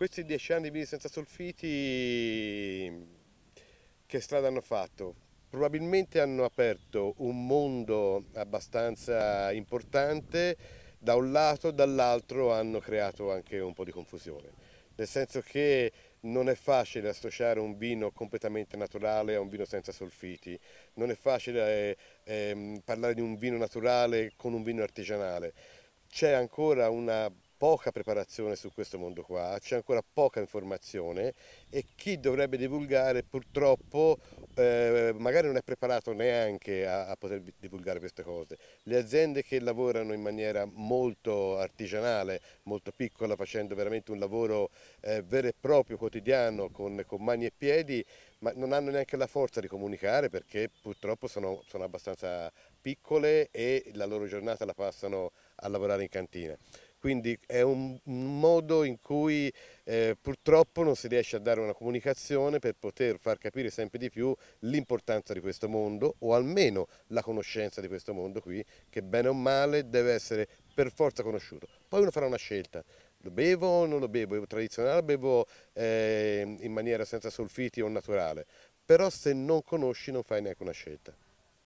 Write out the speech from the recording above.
Questi dieci anni di vini senza solfiti che strada hanno fatto? Probabilmente hanno aperto un mondo abbastanza importante da un lato, dall'altro hanno creato anche un po' di confusione, nel senso che non è facile associare un vino completamente naturale a un vino senza solfiti, non è facile eh, eh, parlare di un vino naturale con un vino artigianale, c'è ancora una poca preparazione su questo mondo qua, c'è ancora poca informazione e chi dovrebbe divulgare purtroppo eh, magari non è preparato neanche a, a, poter divulgare queste cose. Le aziende che lavorano in maniera molto artigianale, molto piccola, facendo veramente un lavoro eh, vero e proprio quotidiano con, con, mani e piedi, ma non hanno neanche la forza di comunicare perché purtroppo sono, sono abbastanza piccole e la loro giornata la passano a lavorare in cantina. Quindi è un, modo in cui eh, purtroppo non si riesce a dare una comunicazione per poter far capire sempre di più l'importanza di questo mondo o almeno la conoscenza di questo mondo qui che bene o male deve essere per forza conosciuto. Poi uno farà una scelta, lo bevo o non lo bevo, bevo tradizionale, lo bevo eh, in maniera senza solfiti o naturale, però se non conosci non fai neanche una scelta.